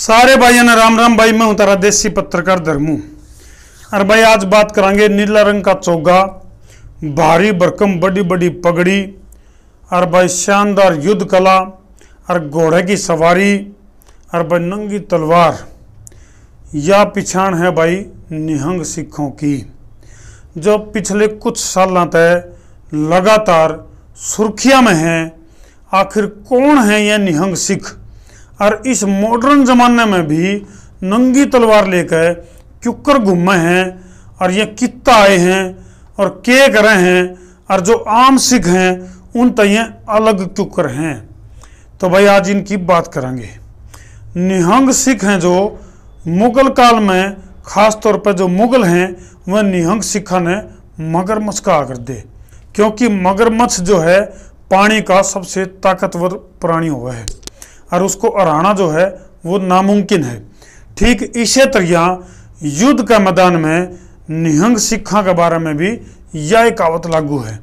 सारे भाइयों ने राम राम भाई मैं उतारा तारा देसी पत्रकार धर्मू और भाई आज बात करांगे नीला रंग का चौगा भारी भरकम बड़ी बड़ी पगड़ी और भाई शानदार युद्ध कला और घोड़े की सवारी और भाई नंगी तलवार यह पिछाण है भाई निहंग सिखों की जो पिछले कुछ साल तय लगातार सुर्खिया में हैं आखिर कौन है यह निहंग सिख और इस मॉडर्न ज़माने में भी नंगी तलवार लेकर क्युकर घूमे हैं और ये कित्ता आए हैं और के करे हैं और जो आम सिख हैं उन तय तो अलग क्युकर हैं तो भाई आज इनकी बात करेंगे निहंग सिख हैं जो मुगल काल में खास तौर पर जो मुगल हैं वह निहंग सिखा ने मगरमच्छ का आकर दे क्योंकि मगरमच्छ जो है पानी का सबसे ताकतवर प्राणी हुआ है और उसको हराना जो है वो नामुमकिन है ठीक इसी तरह युद्ध का मैदान में निहंग सिखा के बारे में भी यह कहावत लागू है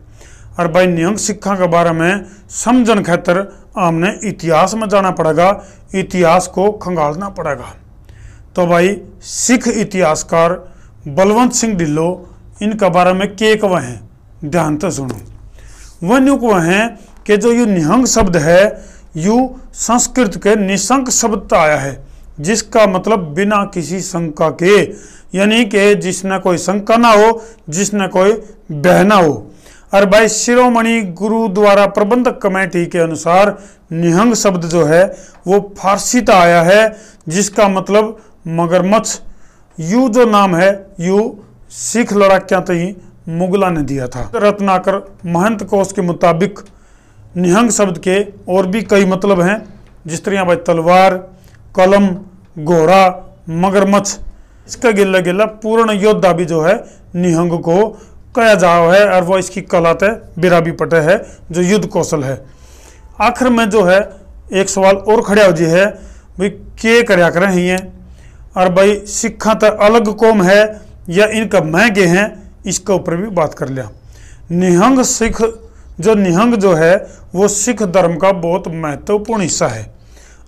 और भाई निहंग सिखा के बारे में समझन खातर हमने इतिहास में जाना पड़ेगा इतिहास को खंगालना पड़ेगा तो भाई सिख इतिहासकार बलवंत सिंह ढिल्लो इनके बारे में के कव हैं ध्यान तो सुनो वह नुक वह हैं कि जो ये निहंग शब्द है यू संस्कृत के निशंक शब्द आया है जिसका मतलब बिना किसी शंका के यानी कि जिसने कोई शंका ना हो जिसने कोई बहना हो और भाई शिरोमणि गुरुद्वारा प्रबंधक कमेटी के अनुसार निहंग शब्द जो है वो फारसी तो आया है जिसका मतलब मगरमच्छ यू जो नाम है यू सिख लड़ाकियां तो ही मुगला ने दिया था रत्नाकर महंत कोष के मुताबिक निहंग शब्द के और भी कई मतलब हैं जिस तरह भाई तलवार कलम घोड़ा मगरमच्छ इसका गिल्ला गिल्ला पूर्ण योद्धा भी जो है निहंग को कहा जाओ है और वो इसकी कलाते बिरा भी पटे है जो युद्ध कौशल है आखिर में जो है एक सवाल और खड़ा हो जी है भाई के कराया करें ही है और भाई सिखा तो अलग कौम है या इनका मैं गे हैं इसके ऊपर भी बात कर लिया निहंग सिख जो निहंग जो है वो सिख धर्म का बहुत महत्वपूर्ण हिस्सा है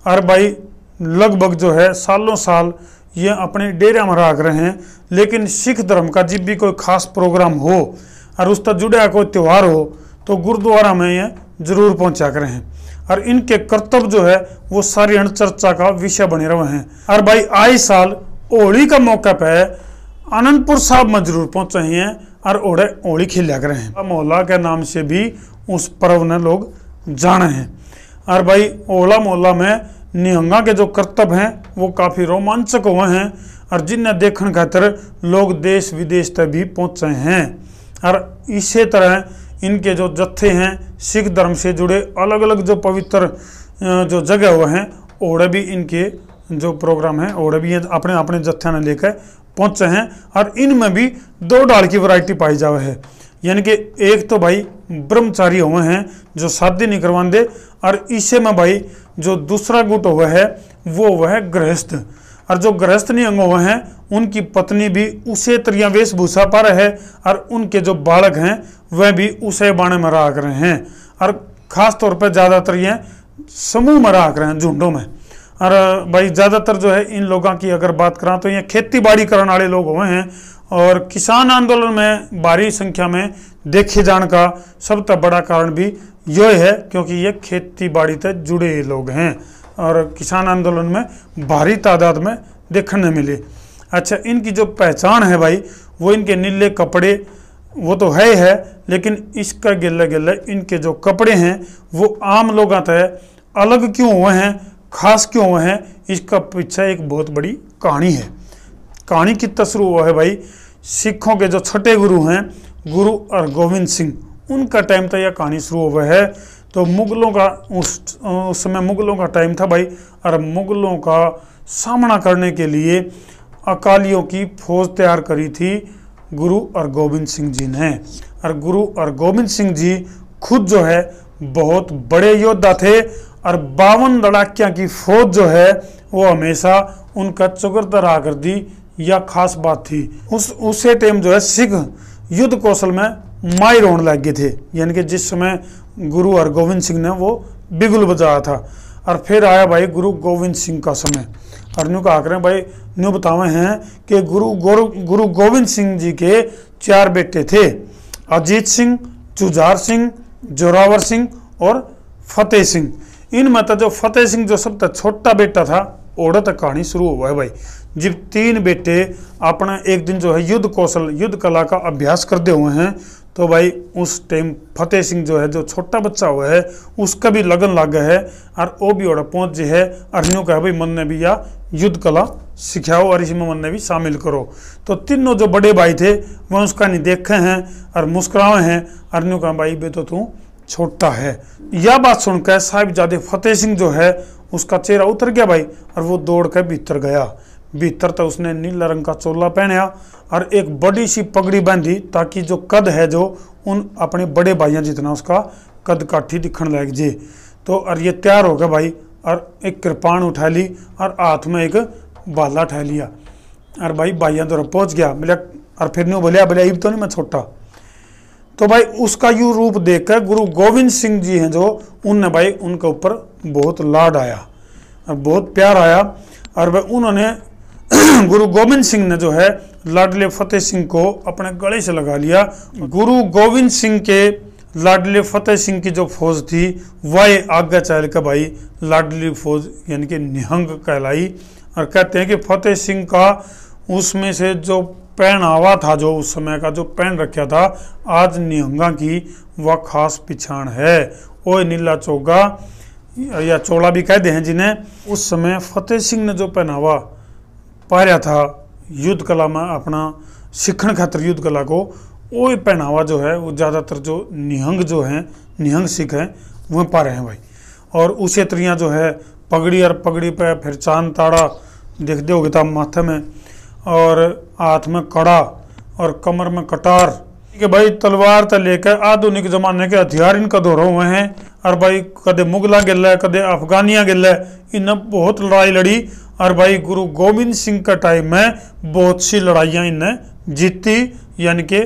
और भाई लगभग जो है सालों साल ये अपने डेरे में राग रहे हैं लेकिन सिख धर्म का जब भी कोई खास प्रोग्राम हो और उस तक जुड़ा कोई त्यौहार हो तो गुरुद्वारा में ये जरूर पहुंचा करें हैं और इनके कर्तव्य जो है वो सारी चर्चा का विषय बने रहे हैं और भाई आए साल होली का मौका पर आनंदपुर साहब में जरूर पहुंचे हैं और ओड़े ओड़ी खेलिया कर हैं मोहल्ला के नाम से भी उस पर्व ने लोग जाने हैं और भाई ओला मोहल्ला में निहंगा के जो कर्तव्य हैं वो काफ़ी रोमांचक हुए हैं और जिन्हें देखने खातर लोग देश विदेश तक भी पहुँचे हैं और इसी तरह इनके जो जत्थे हैं सिख धर्म से जुड़े अलग अलग जो पवित्र जो जगह हुए हैं ओड़े भी इनके जो प्रोग्राम है ओड़े भी अपने अपने जत्थे ने लेकर पहुँचे हैं और इनमें भी दो डाल की वैरायटी पाई जावे है यानी कि एक तो भाई ब्रह्मचारी हुए हैं जो शादी नहीं करवा दे और इसे में भाई जो दूसरा गुट हुआ है वो हुआ है गृहस्थ और जो गृहस्थ नहीं अंग हुए हैं उनकी पत्नी भी उसे तरिया वेशभूषा पर है और उनके जो बालक हैं वह भी उसे बाणे में राख रहे हैं और खास तौर पर ज़्यादातर ये समूह में राख रहे हैं झुंडों में और भाई ज़्यादातर जो है इन लोगों की अगर बात करा तो ये खेती बाड़ी करने वाले लोग हुए हैं और किसान आंदोलन में भारी संख्या में देखे जाने का सबसे बड़ा कारण भी यह है क्योंकि ये खेती बाड़ी से जुड़े लोग हैं और किसान आंदोलन में भारी तादाद में देखने मिले अच्छा इनकी जो पहचान है भाई वो इनके नीले कपड़े वो तो है है लेकिन इसका गिल्ला गिल्ला इनके जो कपड़े हैं वो आम लोग अलग क्यों हुए हैं खास क्यों हैं इसका पीछे एक बहुत बड़ी कहानी है कहानी की तस्वीर वो है भाई सिखों के जो छठे गुरु हैं गुरु हरगोविंद सिंह उनका टाइम था यह कहानी शुरू हुआ है तो मुगलों का उस उस समय मुगलों का टाइम था भाई और मुगलों का सामना करने के लिए अकालियों की फौज तैयार करी थी गुरु हरगोविंद सिंह जी ने और गुरु हरगोविंद सिंह जी खुद जो है बहुत बड़े योद्धा थे और बावन लड़ाकियाँ की फौज जो है वो हमेशा उनका चुगरदा रहा दी यह खास बात थी उस उसे टाइम जो है सिख युद्ध कौशल में माहिर होने लग गए थे यानी कि जिस समय गुरु हरगोविंद सिंह ने वो बिगुल बजाया था और फिर आया भाई गुरु गोविंद सिंह का समय और न्यू कहा करें भाई न्यू बतावे हैं कि गुरु गुरु गुरु गोविंद सिंह जी के चार बेटे थे अजीत सिंह जुझार सिंह जोरावर सिंह और फतेह सिंह इनमें तो जो फतेह सिंह जो सबसे छोटा बेटा था ओढ़ तक कहानी शुरू हुआ है भाई जब तीन बेटे अपना एक दिन जो है युद्ध कौशल युद्ध कला का अभ्यास करते हुए हैं तो भाई उस टाइम फतेह सिंह जो है जो छोटा बच्चा हुआ है उसका भी लगन लग है और वो भी ओढ़ पहुँच जो है अर्नियों का भाई मन ने भी या युद्ध कला सिखाओ और इसमें मन ने भी शामिल करो तो तीनों जो बड़े भाई थे वह उसका नहीं देखे हैं और मुस्कुराए हैं अर्नियो का भाई बे तो तू छोटा है यह बात सुनकर साहिबजादे फतेह सिंह जो है उसका चेहरा उतर गया भाई और वो दौड़ कर भीतर गया भीतर तो उसने नीला रंग का चोला पहनया और एक बड़ी सी पगड़ी बांधी ताकि जो कद है जो उन अपने बड़े भाइयों जितना उसका कद काठी दिखण लायक जे तो और ये तैयार हो गया भाई और एक कृपाण उठा ली और हाथ में एक बाला उठा लिया और भाई भाइयों द्वारा पहुँच गया मिले और फिर नहीं बोलिया बोलिया इब तो नहीं मैं छोटा तो भाई उसका यू रूप देखकर गुरु गोविंद सिंह जी हैं जो उनने भाई उनके ऊपर बहुत लाड आया और बहुत प्यार आया और भाई उन्होंने गुरु गोविंद सिंह ने जो है लाडले फतेह सिंह को अपने गले से लगा लिया गुरु गोविंद सिंह के लाडले फतेह सिंह की जो फौज थी वह आगे चल कर भाई लाडली फौज यानी कि निहंग कहलाई और कहते हैं कि फतेह सिंह का उसमें से जो पहनावा था जो उस समय का जो पहन रखा था आज निहंगा की वह खास पिछाण है ओ नीला चोगा या चोला भी कह दें जिन्हें उस समय फतेह सिंह ने जो पहनावा पाया था युद्ध कला में अपना सीखने खातर युद्ध कला को वो पहनावा जो है वो ज़्यादातर जो निहंग जो हैं निहंग सिख हैं वह पा रहे हैं भाई और उसे त्रियाँ जो है पगड़ी और पगड़ी पर फिर चांद ताड़ा देखते होगे तो माथे में और हाथ में कड़ा और कमर में कटार ठीक है भाई तलवार तो लेकर आधुनिक ज़माने के हथियार इनका दोहरे हुए हैं और भाई कदे मुगला गिल कदे अफगानिया गिल इन बहुत लड़ाई लड़ी और भाई गुरु गोविंद सिंह का टाइम में बहुत सी लड़ाइयाँ इनने जीती यानी कि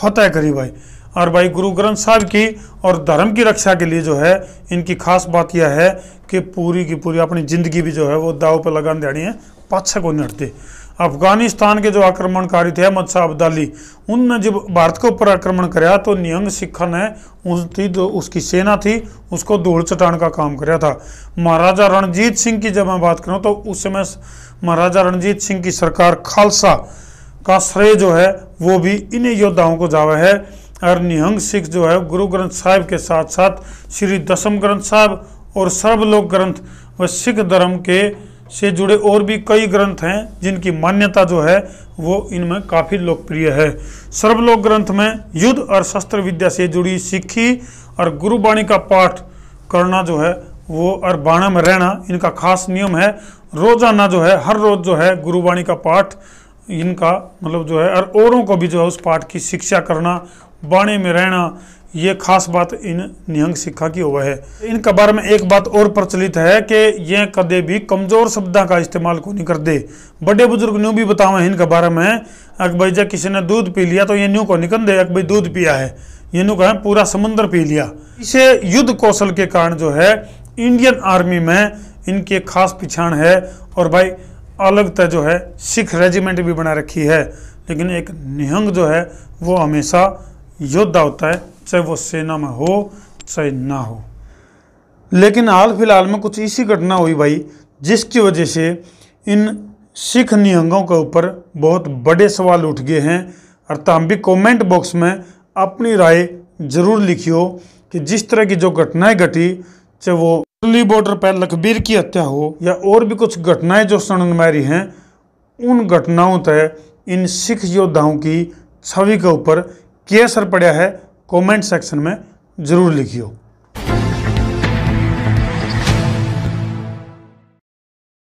फतेह करी भाई और भाई गुरु ग्रंथ साहब की और धर्म की रक्षा के लिए जो है इनकी खास बात यह है कि पूरी की पूरी अपनी ज़िंदगी भी जो है वो दाव पर लगान दे है को नहीं हटते अफगानिस्तान के जो आक्रमणकारी थे अहमद शाह अब्दाली उनने जब भारत के ऊपर आक्रमण कराया तो निहंग सिखा ने उसकी जो उसकी सेना थी उसको धूल चटान का काम कराया था महाराजा रणजीत सिंह की जब मैं बात करूँ तो उस समय महाराजा रणजीत सिंह की सरकार खालसा का श्रेय जो है वो भी इन्हीं योद्धाओं को जावा है और निहंग सिख जो है गुरु ग्रंथ साहिब के साथ साथ श्री दसम ग्रंथ साहब और सर्वलोक ग्रंथ व सिख धर्म के से जुड़े और भी कई ग्रंथ हैं जिनकी मान्यता जो है वो इनमें काफ़ी लोकप्रिय है सर्वलोक ग्रंथ में युद्ध और शस्त्र विद्या से जुड़ी सिक्खी और गुरुवाणी का पाठ करना जो है वो और बाणा में रहना इनका खास नियम है रोजाना जो है हर रोज जो है गुरुवाणी का पाठ इनका मतलब जो है और औरों को भी जो है उस पाठ की शिक्षा करना बाणी में रहना ये खास बात इन निहंग सिखा की हुआ है इनके बारे में एक बात और प्रचलित है कि ये कदे भी कमजोर शब्दा का इस्तेमाल को नहीं कर दे बड़े बुजुर्ग न्यू भी बतावा इनके बारे में अक भाई जब किसी ने दूध पी लिया तो ये न्यू को निकल दे अक भाई दूध पिया है ये न्यू कहें पूरा समुन्द्र पी लिया इसे युद्ध कौशल के कारण जो है इंडियन आर्मी में इनकी एक खास पहचान है और भाई अलगता जो है सिख रेजिमेंट भी बना रखी है लेकिन एक निहंग जो है वो हमेशा योद्धा होता है चाहे वो सेना में हो चाहे ना हो लेकिन हाल फिलहाल में कुछ ऐसी घटना हुई भाई जिसकी वजह से इन सिख निहंगों के ऊपर बहुत बड़े सवाल उठ गए हैं अर्थात हम भी कमेंट बॉक्स में अपनी राय जरूर लिखियो कि जिस तरह की जो घटनाएं घटी चाहे वो दिल्ली बॉर्डर पर लखबीर की हत्या हो या और भी कुछ घटनाएं जो मारी हैं उन घटनाओं तय इन सिख योद्धाओं की छवि के ऊपर क्या असर पड़ा है कमेंट सेक्शन में ज़रूर लिखियो